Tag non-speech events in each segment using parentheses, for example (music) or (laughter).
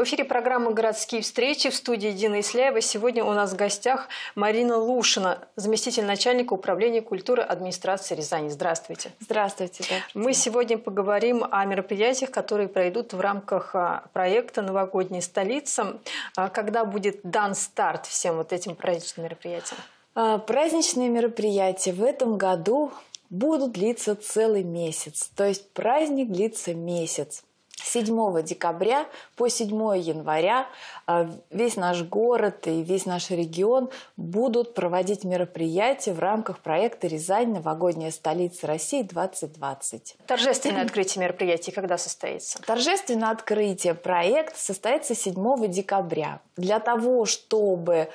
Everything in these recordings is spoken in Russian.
В эфире программы «Городские встречи» в студии Дина Исляева. Сегодня у нас в гостях Марина Лушина, заместитель начальника управления культуры администрации Рязани. Здравствуйте. Здравствуйте. Да, Мы сегодня поговорим о мероприятиях, которые пройдут в рамках а, проекта «Новогодняя столица». А, когда будет дан старт всем вот этим праздничным мероприятиям? А, праздничные мероприятия в этом году будут длиться целый месяц. То есть праздник длится месяц. 7 декабря по 7 января а, весь наш город и весь наш регион будут проводить мероприятия в рамках проекта «Рязань. Новогодняя столица России-2020». Торжественное открытие мероприятий когда состоится? Торжественное открытие проекта состоится 7 декабря. Для того, чтобы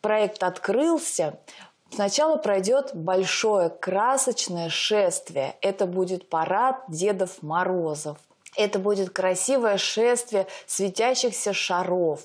проект открылся, Сначала пройдет большое красочное шествие. Это будет парад Дедов Морозов – это будет красивое шествие светящихся шаров.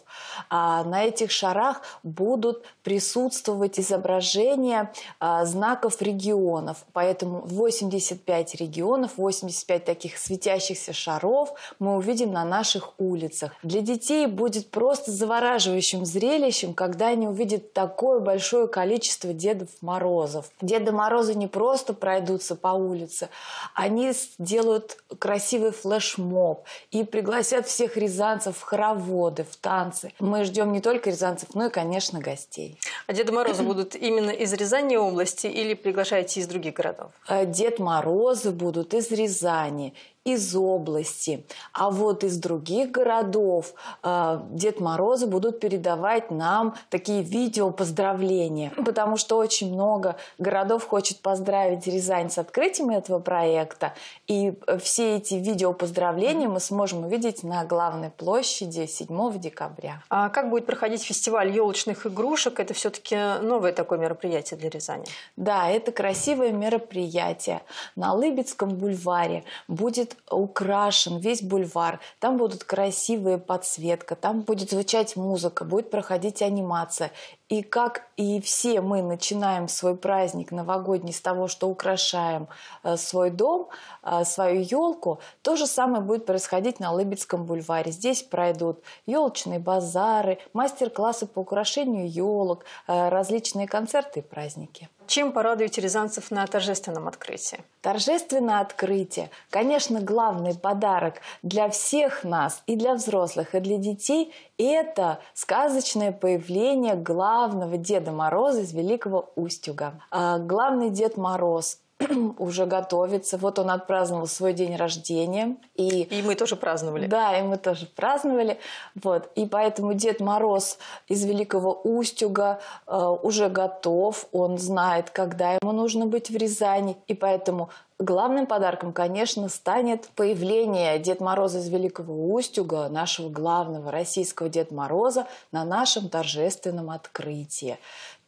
А на этих шарах будут присутствовать изображения а, знаков регионов. Поэтому 85 регионов, 85 таких светящихся шаров мы увидим на наших улицах. Для детей будет просто завораживающим зрелищем, когда они увидят такое большое количество Дедов Морозов. Деды Морозы не просто пройдутся по улице, они сделают красивый флешмоб флешмоб, и пригласят всех рязанцев в хороводы, в танцы. Мы ждем не только рязанцев, но и, конечно, гостей. А Деда Мороза будут именно из Рязани области или приглашаете из других городов? Э, Дед Морозы будут из Рязани, из области. А вот из других городов э, Дед Морозы будут передавать нам такие видео поздравления, потому что очень много городов хочет поздравить Рязань с открытием этого проекта. И все эти видео поздравления мы сможем увидеть на главной площади 7 декабря. А как будет проходить фестиваль елочных игрушек? Это все-таки новое такое мероприятие для Рязани. Да, это красивое мероприятие. На Лыбецком бульваре будет украшен весь бульвар, там будут красивые подсветка, там будет звучать музыка, будет проходить анимация. И как и все мы начинаем свой праздник новогодний с того, что украшаем э, свой дом, э, свою елку, то же самое будет происходить на Лыбецком бульваре. Здесь пройдут елочные базары, мастер-классы по украшению елок, э, различные концерты и праздники. Чем порадуете рязанцев на торжественном открытии? Торжественное открытие. Конечно, главный подарок для всех нас, и для взрослых, и для детей, это сказочное появление главного главного Деда Мороза из Великого Устюга. А главный Дед Мороз (clears throat) уже готовится. Вот он отпраздновал свой день рождения. И, и мы тоже праздновали. Да, и мы тоже праздновали. Вот. И поэтому Дед Мороз из Великого Устюга э, уже готов. Он знает, когда ему нужно быть в Рязани. И поэтому Главным подарком, конечно, станет появление Дед Мороза из Великого Устюга, нашего главного российского Дед Мороза, на нашем торжественном открытии.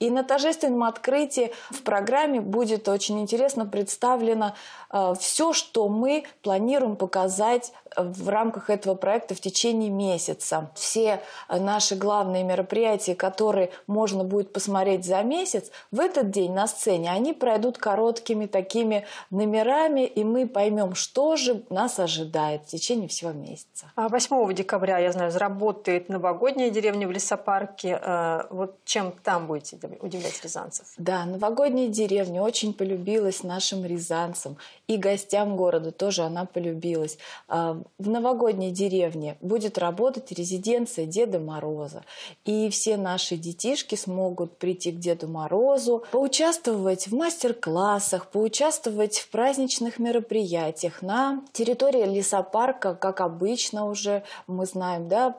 И на торжественном открытии в программе будет очень интересно представлено э, все, что мы планируем показать э, в рамках этого проекта в течение месяца. Все э, наши главные мероприятия, которые можно будет посмотреть за месяц, в этот день на сцене они пройдут короткими такими номерами, и мы поймем, что же нас ожидает в течение всего месяца. 8 а декабря, я знаю, заработает новогодняя деревня в лесопарке. Вот чем там будете удивлять рязанцев. Да, новогодняя деревня очень полюбилась нашим рязанцам. И гостям города тоже она полюбилась. А, в новогодней деревне будет работать резиденция Деда Мороза. И все наши детишки смогут прийти к Деду Морозу, поучаствовать в мастер-классах, поучаствовать в праздничных мероприятиях на территории лесопарка, как обычно уже мы знаем, да,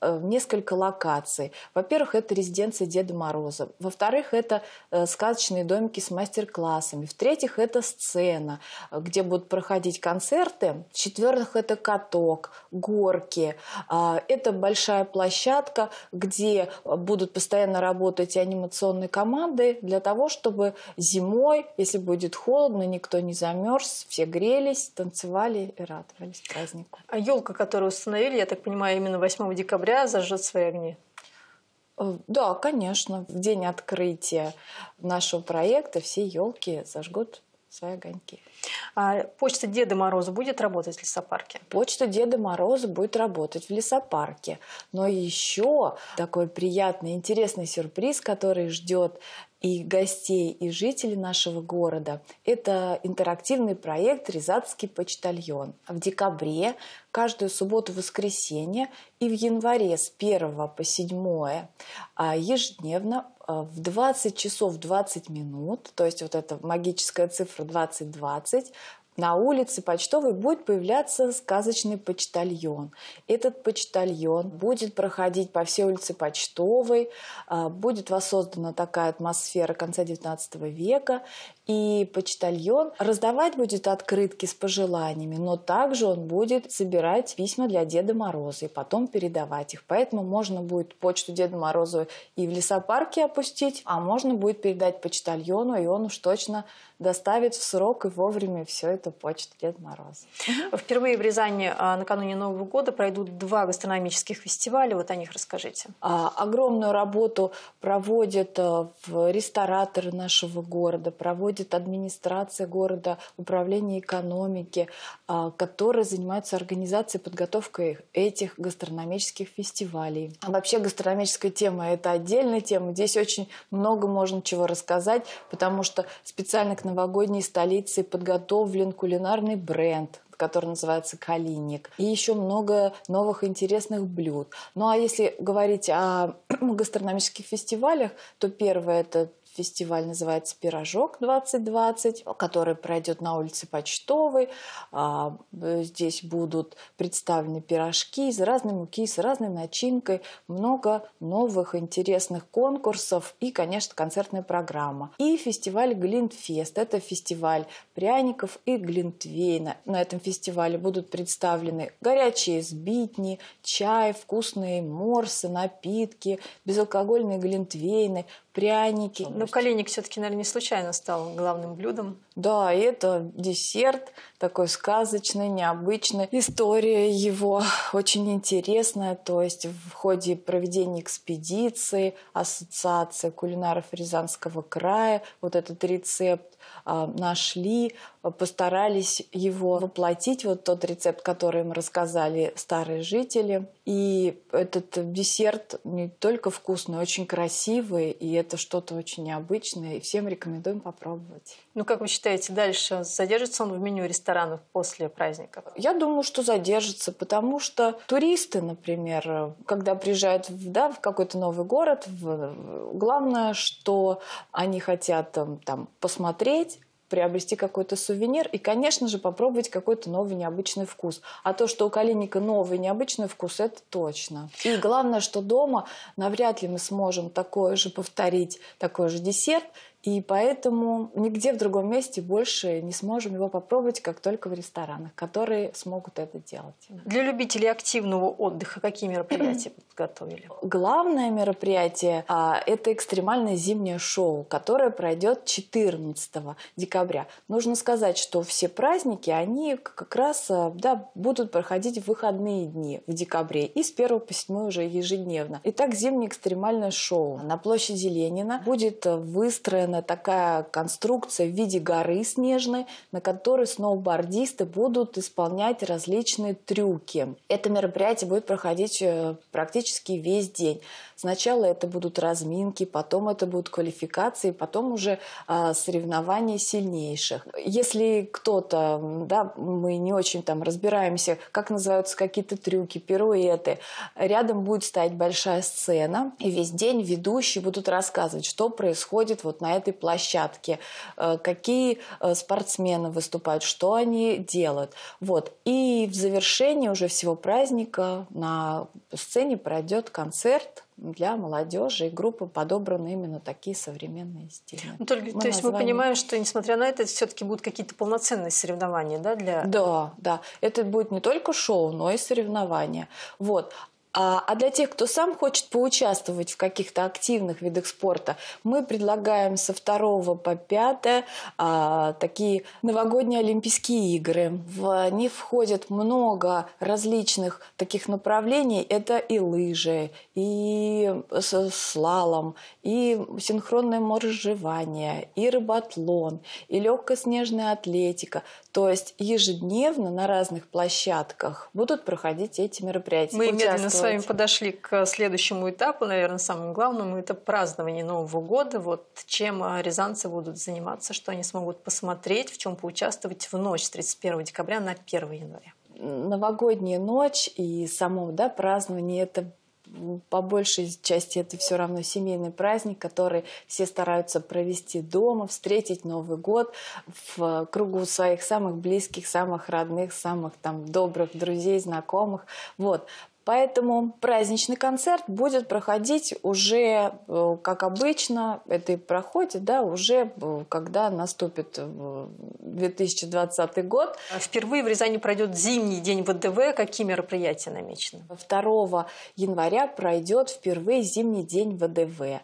э, несколько локаций. Во-первых, это резиденция Деда Мороза. Во-вторых, это э, сказочные домики с мастер-классами. В-третьих, это сцена, где будут проходить концерты. В-четвертых, это каток, горки. А, это большая площадка, где будут постоянно работать анимационные команды для того, чтобы зимой, если будет холодно, никто не замерз, все грелись, танцевали и радовались празднику. А елка, которую установили, я так понимаю, именно 8 декабря зажжет свои огни? Э, да, конечно. В день открытия нашего проекта все елки зажгут свои огоньки. А почта Деда Мороза будет работать в лесопарке? Почта Деда Мороза будет работать в лесопарке. Но еще такой приятный, интересный сюрприз, который ждет и гостей, и жителей нашего города. Это интерактивный проект «Рязанский почтальон». В декабре, каждую субботу-воскресенье и в январе с 1 по 7 а, ежедневно а, в 20 часов 20 минут, то есть вот эта магическая цифра 2020, на улице почтовой будет появляться сказочный почтальон. Этот почтальон будет проходить по всей улице почтовой, а, будет воссоздана такая атмосфера конца XIX века, и почтальон раздавать будет открытки с пожеланиями, но также он будет собирать письма для Деда Мороза и потом передавать их. Поэтому можно будет почту Деда Морозу и в лесопарке опустить, а можно будет передать почтальону, и он уж точно доставит в срок и вовремя все это почту Деда Мороза. Впервые в Рязани а, накануне Нового года пройдут два гастрономических фестиваля. Вот о них расскажите. А, огромную работу проводят а, в рестораторы нашего города, проводят входит администрация города, управление экономики, а, которые занимаются организацией подготовкой этих гастрономических фестивалей. А вообще гастрономическая тема – это отдельная тема. Здесь очень много можно чего рассказать, потому что специально к новогодней столице подготовлен кулинарный бренд – который называется «Калиник», и еще много новых интересных блюд. Ну а если говорить о (clears throat) гастрономических фестивалях, то первое – это фестиваль называется «Пирожок-2020», который пройдет на улице Почтовой. А, э, здесь будут представлены пирожки из разной муки, с разной начинкой, много новых интересных конкурсов и, конечно, концертная программа. И фестиваль «Глинтфест». Это фестиваль пряников и глинтвейна. На этом фестивале будут представлены горячие сбитни, чай, вкусные морсы, напитки, безалкогольные глинтвейны, пряники. Ну, коленник все-таки, наверное, не случайно стал главным блюдом да, и это десерт такой сказочный, необычный. История его (laughs) очень интересная, то есть в ходе проведения экспедиции Ассоциация кулинаров Рязанского края вот этот рецепт а, нашли, постарались его воплотить, вот тот рецепт, который им рассказали старые жители. И этот десерт не только вкусный, а очень красивый, и это что-то очень необычное, и всем рекомендуем попробовать. Ну, как вы считаете, считаете дальше? Задержится он в меню ресторанов после праздников? Я думаю, что задержится, потому что туристы, например, когда приезжают да, в какой-то новый город, в... главное, что они хотят эм, там, посмотреть, приобрести какой-то сувенир и, конечно же, попробовать какой-то новый необычный вкус. А то, что у Калиника новый необычный вкус, это точно. И главное, что дома навряд ли мы сможем такое же повторить, такой же десерт – и поэтому нигде в другом месте больше не сможем его попробовать, как только в ресторанах, которые смогут это делать. Для любителей активного отдыха какие мероприятия (clears throat) подготовили? Главное мероприятие а, – это экстремальное зимнее шоу, которое пройдет 14 декабря. Нужно сказать, что все праздники, они как раз а, да, будут проходить в выходные дни в декабре и с 1 по 7 уже ежедневно. Итак, зимнее экстремальное шоу на площади Ленина будет а, выстроено выстроена такая конструкция в виде горы снежной, на которой сноубордисты будут исполнять различные трюки. Это мероприятие будет проходить э, практически весь день. Сначала это будут разминки, потом это будут квалификации, потом уже а, соревнования сильнейших. Если кто-то, да, мы не очень там разбираемся, как называются какие-то трюки, пируэты, рядом будет стоять большая сцена, и весь день ведущие будут рассказывать, что происходит вот на этом этой площадке, э, какие э, спортсмены выступают, что они делают. Вот. И в завершении уже всего праздника на сцене пройдет концерт для молодежи, и группы подобраны именно такие современные стили. Ну, только, мы ну, то есть название... мы понимаем, что несмотря на это, все-таки будут какие-то полноценные соревнования, да, для... Да, да. Это будет не только шоу, но и соревнования. Вот. А, а для тех, кто сам хочет поучаствовать в каких-то активных видах спорта, мы предлагаем со 2 по 5 а, такие новогодние Олимпийские игры. В них входит много различных таких направлений. Это и лыжи, и слалом, и синхронное моржевание, и рыбатлон, и легкоснежная атлетика. То есть ежедневно на разных площадках будут проходить эти мероприятия. Мы с вами подошли к следующему этапу, наверное, самому главному, это празднование Нового года. Вот чем а, рязанцы будут заниматься, что они смогут посмотреть, в чем поучаствовать в ночь с 31 декабря на 1 января. Новогодняя ночь и само да, празднование – это по большей части это все равно семейный праздник, который все стараются провести дома, встретить Новый год в кругу своих самых близких, самых родных, самых там добрых друзей, знакомых. Вот. Поэтому праздничный концерт будет проходить уже, э, как обычно, это и проходит, да, уже э, когда наступит 2020 э, год. А впервые в Рязани пройдет зимний день ВДВ. Какие мероприятия намечены? 2 января пройдет впервые зимний день ВДВ.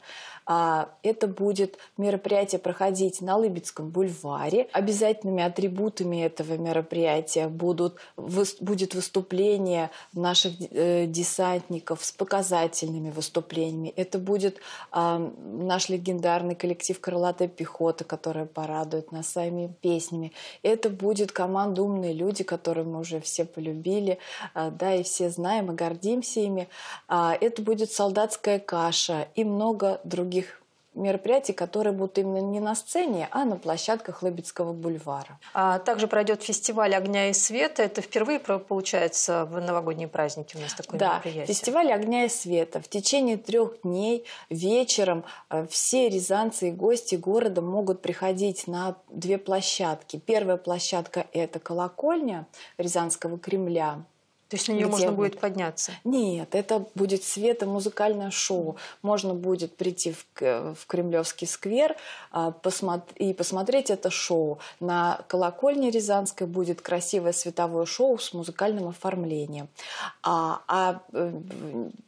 А, это будет мероприятие проходить на Лыбецком бульваре. Обязательными атрибутами этого мероприятия будут, будет выступление наших э, десантников с показательными выступлениями. Это будет а, наш легендарный коллектив «Крылатая пехота», которая порадует нас своими песнями. Это будет команда «Умные люди», которую мы уже все полюбили, а, да, и все знаем и гордимся ими. Это будет «Солдатская каша» и много других мероприятий, которые будут именно не на сцене, а на площадках Лыбецкого бульвара. А также пройдет фестиваль «Огня и света». Это впервые, получается, в новогодние праздники у нас такое да, мероприятие. фестиваль «Огня и света». В течение трех дней вечером э, все рязанцы и гости города могут приходить на две площадки. Первая площадка – это колокольня Рязанского Кремля – то есть на нее можно будет подняться? Нет, это будет света музыкальное шоу. Можно будет прийти в, в Кремлевский сквер а, посмотри, и посмотреть это шоу. На колокольне Рязанской будет красивое световое шоу с музыкальным оформлением. А, а э,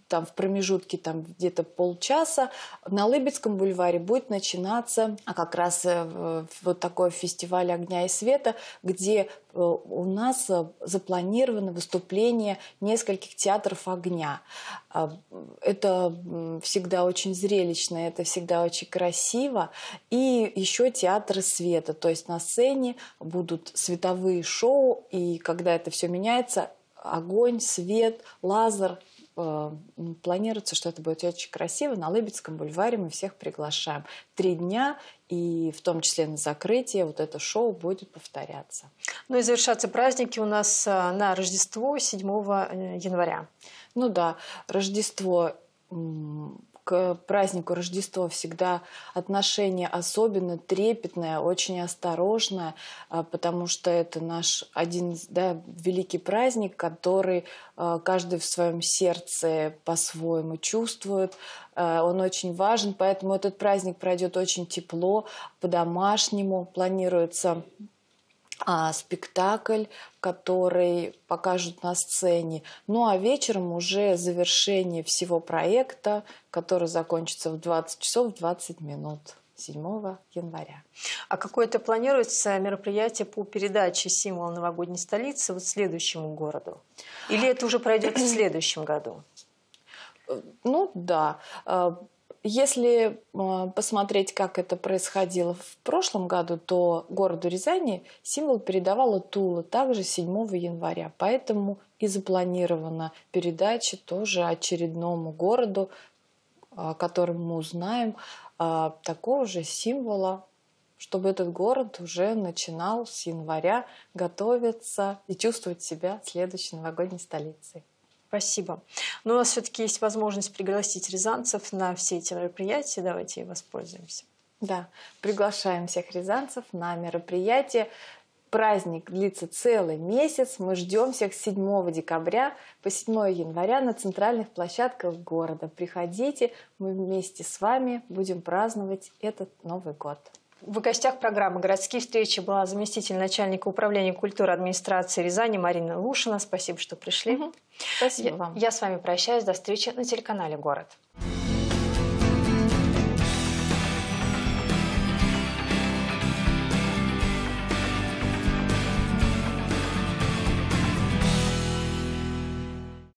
там в промежутке там где-то полчаса на Лыбецком бульваре будет начинаться а как раз э, вот такой фестиваль огня и света, где э, у нас э, запланировано выступление нескольких театров огня. А, это всегда очень зрелищно, это всегда очень красиво. И еще театры света, то есть на сцене будут световые шоу, и когда это все меняется, огонь, свет, лазер, Э, планируется, что это будет очень красиво. На Лыбецком бульваре мы всех приглашаем. Три дня, и в том числе на закрытие вот это шоу будет повторяться. Ну и завершаться праздники у нас э, на Рождество 7 э, января. Ну да, Рождество к празднику Рождества всегда отношение особенно трепетное, очень осторожное, а, потому что это наш один да, великий праздник, который а, каждый в своем сердце по-своему чувствует. А, он очень важен, поэтому этот праздник пройдет очень тепло, по-домашнему планируется а, спектакль, который покажут на сцене. Ну а вечером уже завершение всего проекта, который закончится в 20 часов 20 минут. 7 января. А какое-то планируется мероприятие по передаче символа новогодней столицы вот следующему городу? Или это уже пройдет в следующем году? Э, ну да э, если а, посмотреть, как это происходило в прошлом году, то городу Рязани символ передавала Тула также 7 января. Поэтому и запланирована передача тоже очередному городу, а, о мы узнаем, а, такого же символа чтобы этот город уже начинал с января готовиться и чувствовать себя следующей новогодней столицей. Спасибо. Но у нас все-таки есть возможность пригласить рязанцев на все эти мероприятия. Давайте и воспользуемся. Да, приглашаем всех рязанцев на мероприятие. Праздник длится целый месяц. Мы ждем всех с 7 декабря по 7 января на центральных площадках города. Приходите, мы вместе с вами будем праздновать этот Новый год. В гостях программы «Городские встречи» была заместитель начальника управления культуры администрации Рязани Марина Лушина. Спасибо, что пришли. Угу. Спасибо я, вам. Я с вами прощаюсь. До встречи на телеканале «Город».